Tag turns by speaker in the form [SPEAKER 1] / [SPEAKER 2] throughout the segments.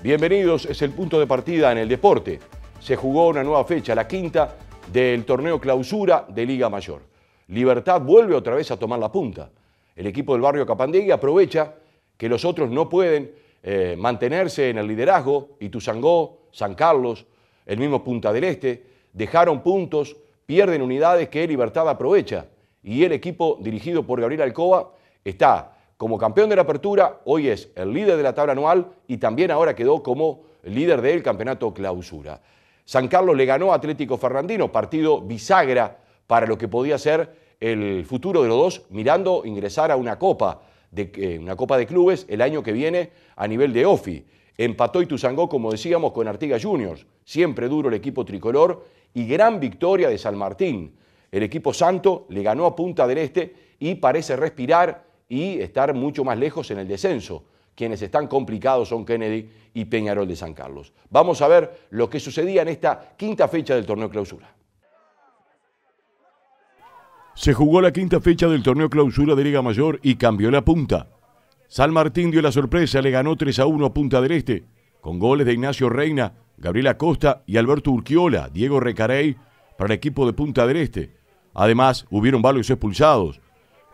[SPEAKER 1] Bienvenidos, es el punto de partida en el deporte. Se jugó una nueva fecha, la quinta del torneo clausura de Liga Mayor. Libertad vuelve otra vez a tomar la punta. El equipo del barrio Capandegui aprovecha que los otros no pueden eh, mantenerse en el liderazgo. Y Tuzangó, San Carlos, el mismo Punta del Este, dejaron puntos, pierden unidades que Libertad aprovecha. Y el equipo dirigido por Gabriel Alcoba está como campeón de la apertura, hoy es el líder de la tabla anual y también ahora quedó como líder del campeonato clausura. San Carlos le ganó a Atlético Fernandino, partido bisagra para lo que podía ser el futuro de los dos, mirando ingresar a una copa de, eh, una copa de clubes el año que viene a nivel de OFI. Empató y tuzangó, como decíamos, con Artigas Juniors, siempre duro el equipo tricolor, y gran victoria de San Martín. El equipo santo le ganó a Punta del Este y parece respirar y estar mucho más lejos en el descenso. Quienes están complicados son Kennedy y Peñarol de San Carlos. Vamos a ver lo que sucedía en esta quinta fecha del torneo clausura. Se jugó la quinta fecha del torneo clausura de Liga Mayor y cambió la punta. San Martín dio la sorpresa, le ganó 3 a 1 a Punta del Este, con goles de Ignacio Reina, Gabriela Costa y Alberto Urquiola, Diego Recarey para el equipo de Punta del Este. Además, hubieron varios expulsados.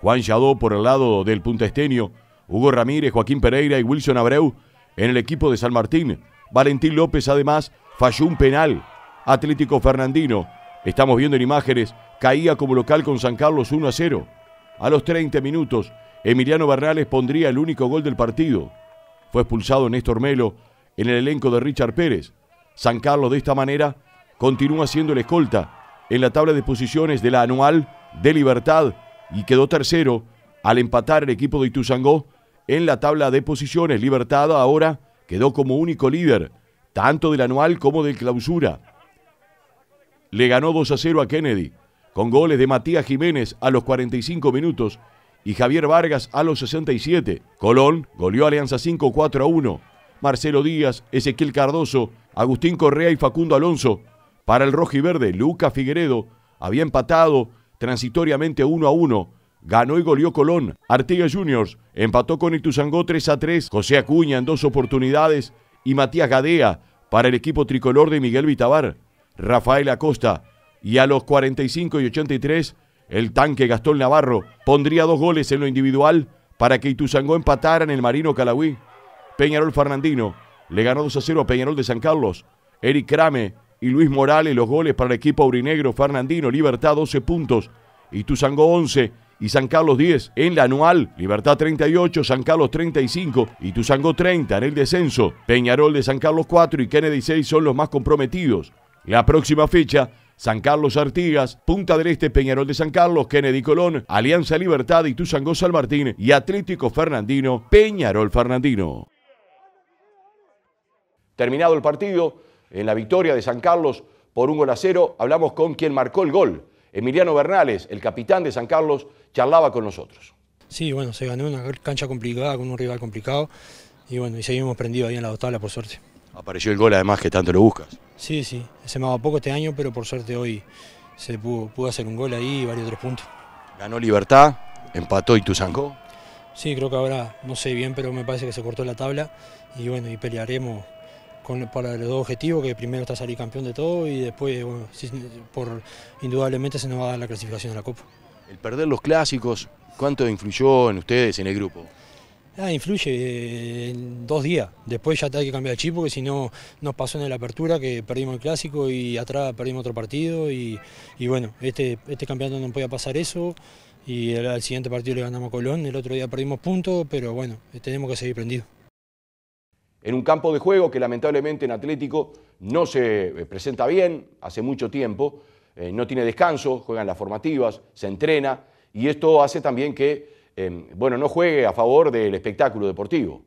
[SPEAKER 1] Juan Yadó por el lado del Punta Esteño, Hugo Ramírez, Joaquín Pereira y Wilson Abreu en el equipo de San Martín. Valentín López además falló un penal. Atlético Fernandino, estamos viendo en imágenes, caía como local con San Carlos 1 a 0. A los 30 minutos, Emiliano Barrales pondría el único gol del partido. Fue expulsado Néstor Melo en el elenco de Richard Pérez. San Carlos de esta manera continúa siendo el escolta en la tabla de posiciones de la anual de Libertad y quedó tercero al empatar el equipo de Ituzangó en la tabla de posiciones. Libertad ahora quedó como único líder, tanto del anual como del clausura. Le ganó 2 a 0 a Kennedy, con goles de Matías Jiménez a los 45 minutos y Javier Vargas a los 67. Colón goleó Alianza 5-4 a 1. Marcelo Díaz, Ezequiel Cardoso, Agustín Correa y Facundo Alonso. Para el Rojo y Verde, Luca Figueredo había empatado transitoriamente 1 a 1. Ganó y goleó Colón. Artigas Juniors empató con Ituzangó 3 a 3. José Acuña en dos oportunidades y Matías Gadea para el equipo tricolor de Miguel Vitabar. Rafael Acosta y a los 45 y 83 el tanque Gastón Navarro pondría dos goles en lo individual para que Ituzangó empatara en el Marino Calagüí. Peñarol Fernandino le ganó 2 a 0 a Peñarol de San Carlos. Eric Crame y Luis Morales los goles para el equipo aurinegro, Fernandino, Libertad 12 puntos, Ituzango 11 y San Carlos 10 en la anual, Libertad 38, San Carlos 35 y Tuzango 30 en el descenso, Peñarol de San Carlos 4 y Kennedy 6 son los más comprometidos. La próxima fecha, San Carlos Artigas, Punta del Este Peñarol de San Carlos, Kennedy Colón, Alianza Libertad y Tuzango San Martín y Atlético Fernandino, Peñarol Fernandino. Terminado el partido, en la victoria de San Carlos por un gol a cero. Hablamos con quien marcó el gol. Emiliano Bernales, el capitán de San Carlos, charlaba con nosotros.
[SPEAKER 2] Sí, bueno, se ganó una cancha complicada con un rival complicado y bueno, y seguimos prendidos ahí en la dos tablas, por suerte.
[SPEAKER 1] Apareció el gol además que tanto lo buscas.
[SPEAKER 2] Sí, sí, se me va poco este año, pero por suerte hoy se pudo, hacer un gol ahí y varios otros puntos. Ganó
[SPEAKER 1] Libertad, empató y zancó.
[SPEAKER 2] Sí, creo que ahora, no sé bien, pero me parece que se cortó la tabla y bueno, y pelearemos para los dos objetivos, que primero está salir campeón de todo y después, por, indudablemente se nos va a dar la clasificación de la Copa.
[SPEAKER 1] El perder los clásicos, ¿cuánto influyó en ustedes, en el grupo?
[SPEAKER 2] Ah, influye eh, en dos días. Después ya hay que cambiar el chip porque si no nos pasó en la apertura que perdimos el clásico y atrás perdimos otro partido y, bueno, este, este campeonato no podía pasar eso y el siguiente partido le ganamos a Colón, el otro día perdimos puntos, pero bueno, tenemos que seguir prendidos en un campo
[SPEAKER 1] de juego que lamentablemente en Atlético no se eh, presenta bien hace mucho tiempo, eh, no tiene descanso, juegan las formativas, se entrena y esto hace también que, em, bueno, no juegue a favor del espectáculo deportivo.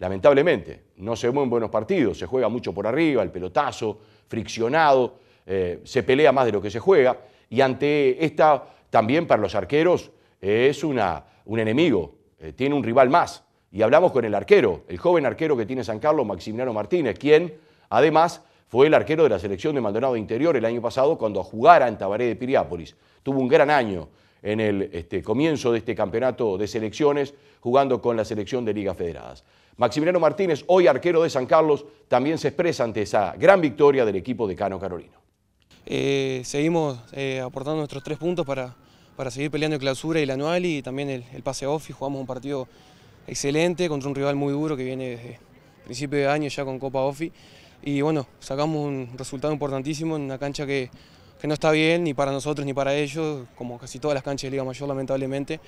[SPEAKER 1] Lamentablemente, no se mueven buenos partidos, se juega mucho por arriba, el pelotazo, friccionado, eh, se pelea más de lo que se juega y ante esta también para los arqueros es una, un enemigo, tiene un rival más y hablamos con el arquero, el joven arquero que tiene San Carlos, Maximiliano Martínez, quien además fue el arquero de la selección de Maldonado Interior el año pasado cuando jugara en Tabaré de Piriápolis. Tuvo un gran año en el este, comienzo de este campeonato de selecciones, jugando con la selección de Ligas Federadas. Maximiliano Martínez, hoy arquero de San Carlos, también se expresa ante esa gran victoria del equipo de Cano Carolino.
[SPEAKER 3] Eh, seguimos eh, aportando nuestros tres puntos para, para seguir peleando el clausura y el anual y también el, el pase off y jugamos un partido excelente contra un rival muy duro que viene desde principio de año ya con Copa OFI. Y bueno, sacamos un resultado importantísimo en una cancha que, que no está bien ni para nosotros ni para ellos, como casi todas las canchas de Liga Mayor lamentablemente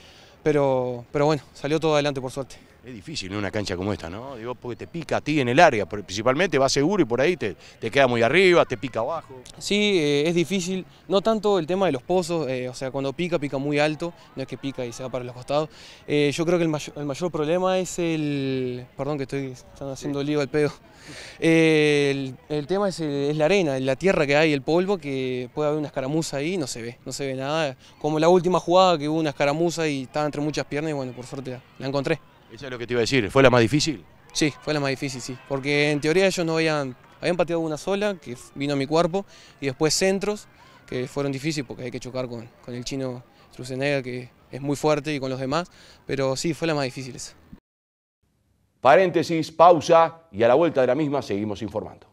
[SPEAKER 3] pero, pero bueno, salió todo adelante por suerte.
[SPEAKER 1] Es difícil en una cancha como esta, ¿no? Digo, porque te pica a ti en el área, principalmente va seguro y por ahí te, te queda muy arriba, te pica abajo.
[SPEAKER 3] Sí, eh, es difícil, no tanto el tema de los pozos, eh, o sea, cuando pica, pica muy alto, no es que pica y se va para los costados. Eh, yo creo que el, mayor, el mayor problema es el... Perdón que estoy haciendo lío al pedo. El, tema es, es, la arena, la tierra que hay, el polvo, que puede haber una escaramuza ahí, no se ve, no se ve nada. Como la última jugada que hubo una escaramuza y estaban entre muchas piernas y bueno, por suerte la, encontré. Eso es lo que te iba a decir, ¿fue la más difícil? Sí, fue la más difícil, sí, porque en teoría ellos no habían, habían pateado una sola, que vino a mi cuerpo, y después centros, que fueron difíciles porque hay que chocar con, el chino Trucenega, que es muy fuerte, y con los demás, pero sí, fue la más difícil esa.
[SPEAKER 1] Paréntesis, pausa, y a la vuelta de la misma seguimos informando.